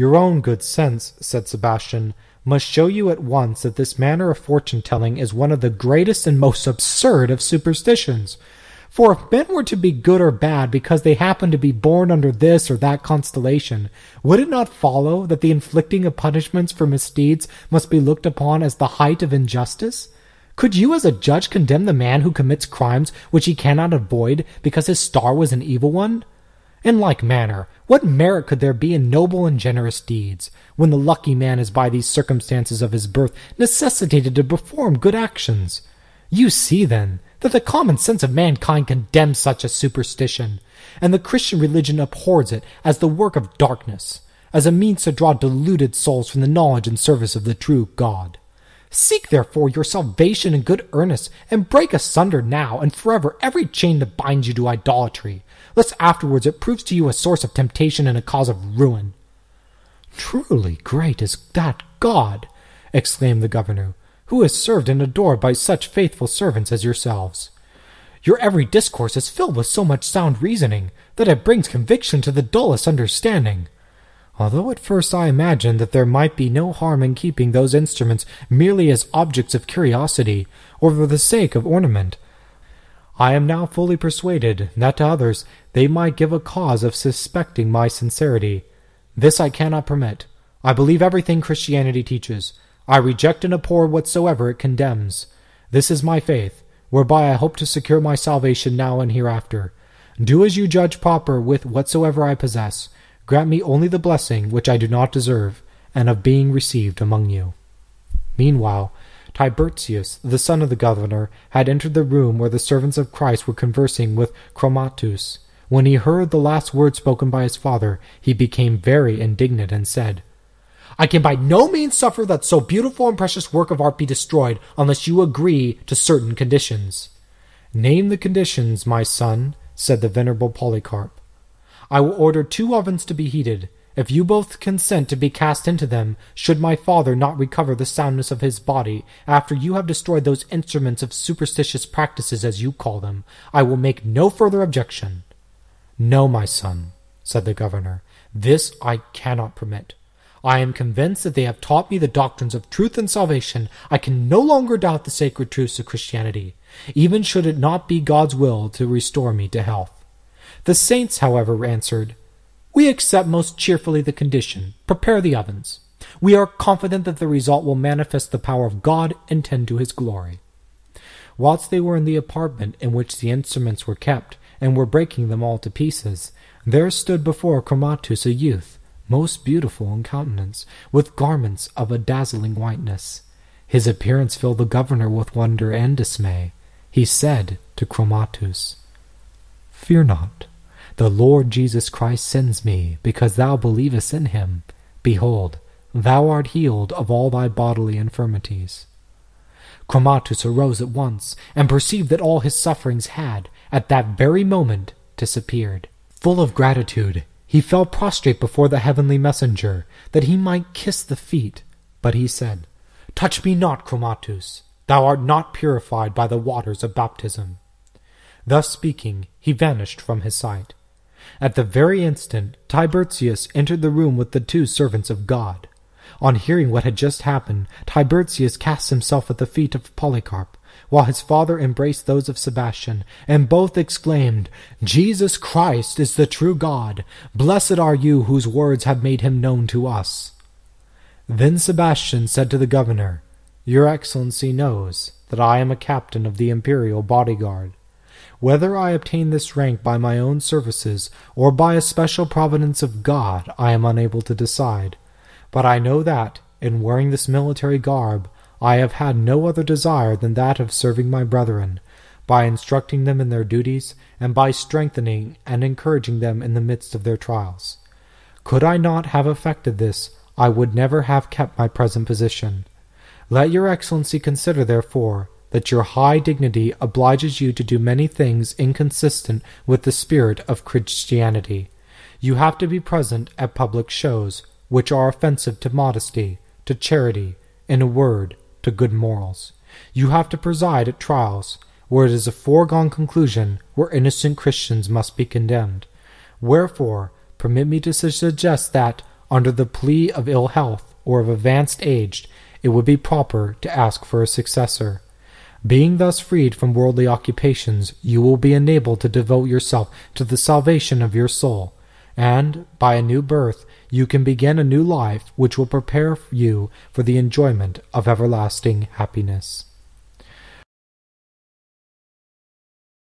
Your own good sense, said Sebastian, must show you at once that this manner of fortune telling is one of the greatest and most absurd of superstitions. For if men were to be good or bad because they happened to be born under this or that constellation, would it not follow that the inflicting of punishments for misdeeds must be looked upon as the height of injustice? Could you as a judge condemn the man who commits crimes which he cannot avoid because his star was an evil one? In like manner, what merit could there be in noble and generous deeds, when the lucky man is by these circumstances of his birth necessitated to perform good actions? You see, then, that the common sense of mankind condemns such a superstition, and the Christian religion abhors it as the work of darkness, as a means to draw deluded souls from the knowledge and service of the true God. Seek therefore your salvation in good earnest, and break asunder now and forever every chain that binds you to idolatry, lest afterwards it proves to you a source of temptation and a cause of ruin. Truly great is that God, exclaimed the governor, who is served and adored by such faithful servants as yourselves. Your every discourse is filled with so much sound reasoning that it brings conviction to the dullest understanding. Although at first I imagined that there might be no harm in keeping those instruments merely as objects of curiosity, or for the sake of ornament, I am now fully persuaded that to others they might give a cause of suspecting my sincerity. This I cannot permit. I believe everything Christianity teaches. I reject and abhor whatsoever it condemns. This is my faith, whereby I hope to secure my salvation now and hereafter. Do as you judge proper with whatsoever I possess. Grant me only the blessing which I do not deserve, and of being received among you. Meanwhile, Tibertius, the son of the governor, had entered the room where the servants of Christ were conversing with Chromatus. When he heard the last words spoken by his father, he became very indignant and said, I can by no means suffer that so beautiful and precious work of art be destroyed unless you agree to certain conditions. Name the conditions, my son, said the venerable Polycarp. I will order two ovens to be heated, if you both consent to be cast into them, should my father not recover the soundness of his body, after you have destroyed those instruments of superstitious practices as you call them, I will make no further objection. No, my son, said the governor, this I cannot permit. I am convinced that they have taught me the doctrines of truth and salvation. I can no longer doubt the sacred truths of Christianity, even should it not be God's will to restore me to health. The saints, however, answered, we accept most cheerfully the condition. Prepare the ovens. We are confident that the result will manifest the power of God and tend to his glory. Whilst they were in the apartment in which the instruments were kept, and were breaking them all to pieces, there stood before Chromatus a youth, most beautiful in countenance, with garments of a dazzling whiteness. His appearance filled the governor with wonder and dismay. He said to Chromatus, Fear not. The Lord Jesus Christ sends me, because thou believest in him. Behold, thou art healed of all thy bodily infirmities. Chromatus arose at once, and perceived that all his sufferings had, at that very moment, disappeared. Full of gratitude, he fell prostrate before the heavenly messenger, that he might kiss the feet. But he said, Touch me not, Chromatus, thou art not purified by the waters of baptism. Thus speaking, he vanished from his sight. At the very instant, Tiburtius entered the room with the two servants of God. On hearing what had just happened, Tiburtius cast himself at the feet of Polycarp, while his father embraced those of Sebastian, and both exclaimed, Jesus Christ is the true God. Blessed are you whose words have made him known to us. Then Sebastian said to the governor, Your Excellency knows that I am a captain of the imperial bodyguard. Whether I obtain this rank by my own services or by a special providence of God, I am unable to decide. But I know that, in wearing this military garb, I have had no other desire than that of serving my brethren, by instructing them in their duties, and by strengthening and encouraging them in the midst of their trials. Could I not have effected this, I would never have kept my present position. Let your Excellency consider, therefore, that your high dignity obliges you to do many things inconsistent with the spirit of Christianity. You have to be present at public shows, which are offensive to modesty, to charity, in a word, to good morals. You have to preside at trials, where it is a foregone conclusion where innocent Christians must be condemned. Wherefore, permit me to suggest that, under the plea of ill health or of advanced age, it would be proper to ask for a successor. Being thus freed from worldly occupations, you will be enabled to devote yourself to the salvation of your soul, and, by a new birth, you can begin a new life which will prepare you for the enjoyment of everlasting happiness.